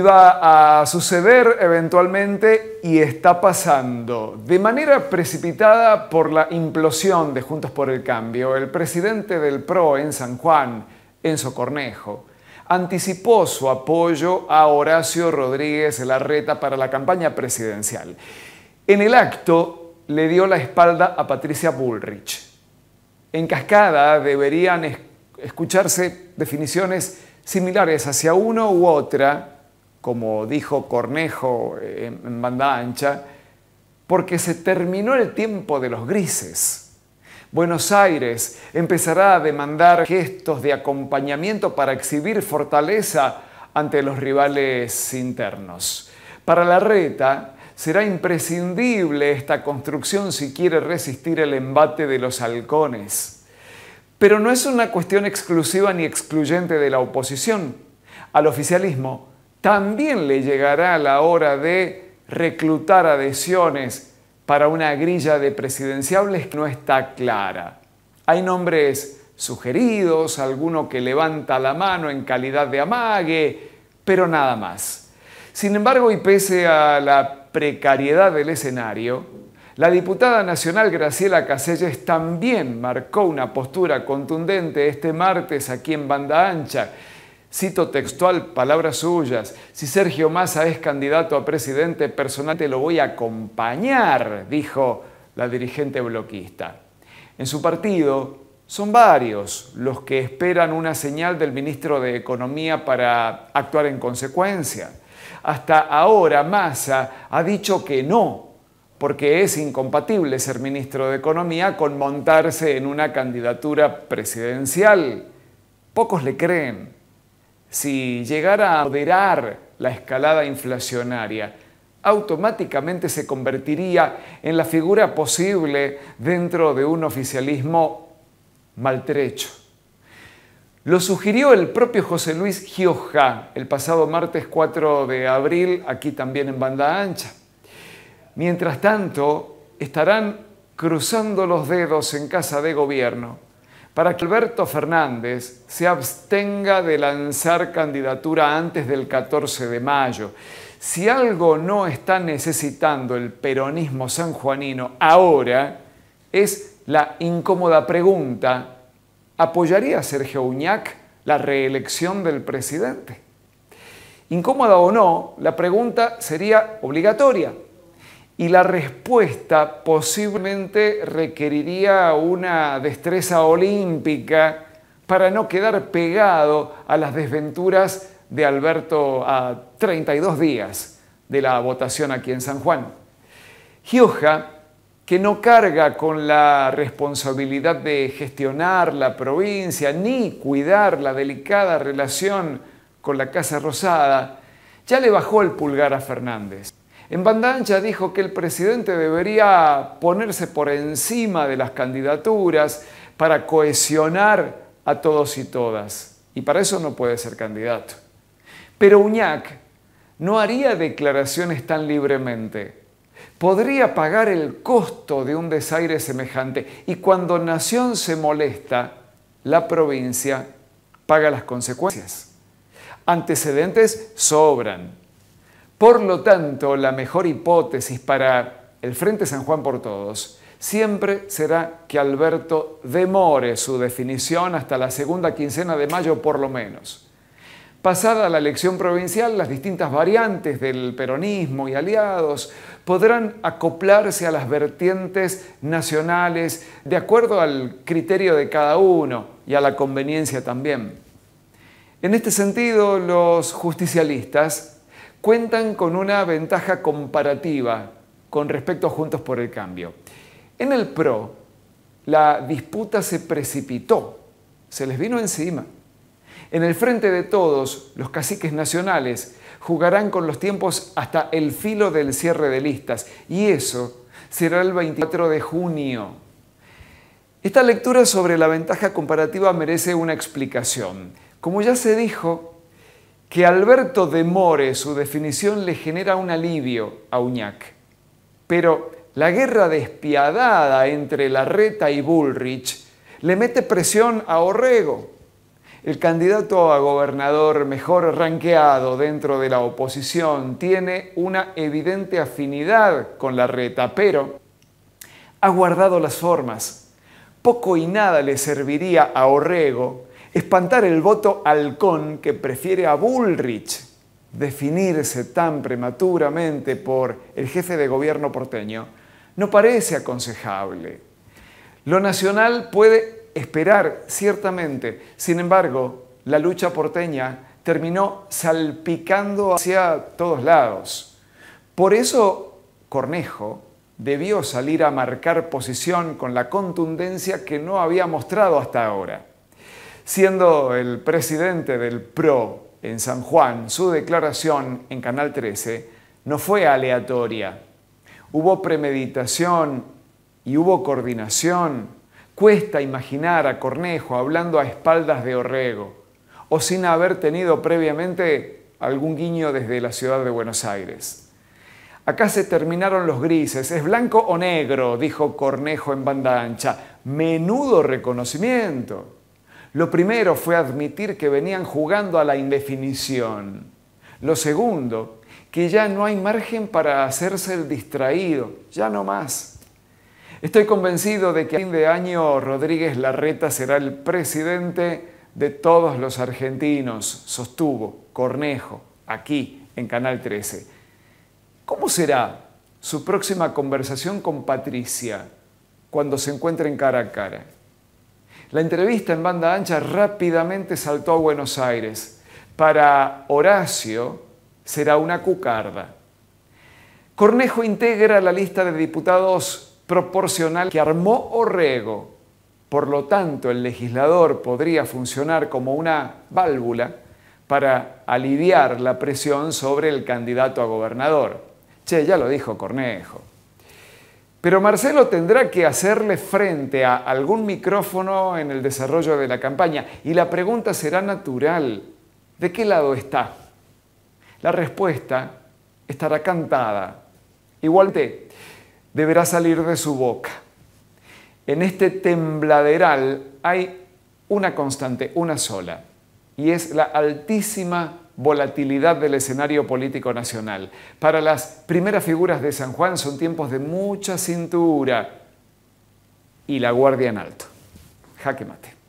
iba a suceder eventualmente y está pasando. De manera precipitada por la implosión de Juntos por el Cambio, el presidente del PRO en San Juan, Enzo Cornejo, anticipó su apoyo a Horacio Rodríguez Larreta para la campaña presidencial. En el acto le dio la espalda a Patricia Bullrich. En cascada deberían escucharse definiciones similares hacia uno u otra como dijo Cornejo eh, en banda ancha, porque se terminó el tiempo de los grises. Buenos Aires empezará a demandar gestos de acompañamiento para exhibir fortaleza ante los rivales internos. Para la reta será imprescindible esta construcción si quiere resistir el embate de los halcones. Pero no es una cuestión exclusiva ni excluyente de la oposición. Al oficialismo también le llegará la hora de reclutar adhesiones para una grilla de presidenciables que no está clara. Hay nombres sugeridos, alguno que levanta la mano en calidad de amague, pero nada más. Sin embargo, y pese a la precariedad del escenario, la diputada nacional Graciela Caselles también marcó una postura contundente este martes aquí en Banda Ancha Cito textual palabras suyas, si Sergio Massa es candidato a presidente personal te lo voy a acompañar, dijo la dirigente bloquista. En su partido son varios los que esperan una señal del ministro de Economía para actuar en consecuencia. Hasta ahora Massa ha dicho que no, porque es incompatible ser ministro de Economía con montarse en una candidatura presidencial. Pocos le creen si llegara a moderar la escalada inflacionaria, automáticamente se convertiría en la figura posible dentro de un oficialismo maltrecho. Lo sugirió el propio José Luis Gioja el pasado martes 4 de abril, aquí también en Banda Ancha. Mientras tanto, estarán cruzando los dedos en casa de gobierno para que Alberto Fernández se abstenga de lanzar candidatura antes del 14 de mayo. Si algo no está necesitando el peronismo sanjuanino ahora, es la incómoda pregunta, ¿apoyaría Sergio Uñac la reelección del presidente? Incómoda o no, la pregunta sería obligatoria, y la respuesta posiblemente requeriría una destreza olímpica para no quedar pegado a las desventuras de Alberto a 32 días de la votación aquí en San Juan. Gioja, que no carga con la responsabilidad de gestionar la provincia ni cuidar la delicada relación con la Casa Rosada, ya le bajó el pulgar a Fernández en bandancha dijo que el presidente debería ponerse por encima de las candidaturas para cohesionar a todos y todas. Y para eso no puede ser candidato. Pero Uñac no haría declaraciones tan libremente. Podría pagar el costo de un desaire semejante y cuando Nación se molesta, la provincia paga las consecuencias. Antecedentes sobran, por lo tanto, la mejor hipótesis para el Frente San Juan por Todos siempre será que Alberto demore su definición hasta la segunda quincena de mayo por lo menos. Pasada la elección provincial, las distintas variantes del peronismo y aliados podrán acoplarse a las vertientes nacionales de acuerdo al criterio de cada uno y a la conveniencia también. En este sentido, los justicialistas cuentan con una ventaja comparativa con respecto a Juntos por el Cambio. En el PRO, la disputa se precipitó, se les vino encima. En el frente de todos, los caciques nacionales jugarán con los tiempos hasta el filo del cierre de listas, y eso será el 24 de junio. Esta lectura sobre la ventaja comparativa merece una explicación. Como ya se dijo, que Alberto demore su definición le genera un alivio a Uñac. Pero la guerra despiadada entre Larreta y Bullrich le mete presión a Orrego. El candidato a gobernador mejor ranqueado dentro de la oposición tiene una evidente afinidad con Larreta, pero ha guardado las formas. Poco y nada le serviría a Orrego espantar el voto halcón que prefiere a Bullrich definirse tan prematuramente por el jefe de gobierno porteño no parece aconsejable. Lo nacional puede esperar, ciertamente. Sin embargo, la lucha porteña terminó salpicando hacia todos lados. Por eso, Cornejo debió salir a marcar posición con la contundencia que no había mostrado hasta ahora siendo el presidente del PRO en San Juan, su declaración en Canal 13 no fue aleatoria. Hubo premeditación y hubo coordinación. Cuesta imaginar a Cornejo hablando a espaldas de Orrego o sin haber tenido previamente algún guiño desde la ciudad de Buenos Aires. Acá se terminaron los grises, es blanco o negro, dijo Cornejo en banda ancha. Menudo reconocimiento. Lo primero fue admitir que venían jugando a la indefinición. Lo segundo, que ya no hay margen para hacerse el distraído, ya no más. Estoy convencido de que a fin de año Rodríguez Larreta será el presidente de todos los argentinos, sostuvo Cornejo, aquí en Canal 13. ¿Cómo será su próxima conversación con Patricia cuando se encuentren cara a cara? La entrevista en banda ancha rápidamente saltó a Buenos Aires. Para Horacio será una cucarda. Cornejo integra la lista de diputados proporcional que armó Orrego. Por lo tanto, el legislador podría funcionar como una válvula para aliviar la presión sobre el candidato a gobernador. Che, ya lo dijo Cornejo. Pero Marcelo tendrá que hacerle frente a algún micrófono en el desarrollo de la campaña y la pregunta será natural. ¿De qué lado está? La respuesta estará cantada. Igualmente, deberá salir de su boca. En este tembladeral hay una constante, una sola, y es la altísima volatilidad del escenario político nacional. Para las primeras figuras de San Juan son tiempos de mucha cintura y la guardia en alto. Jaque mate.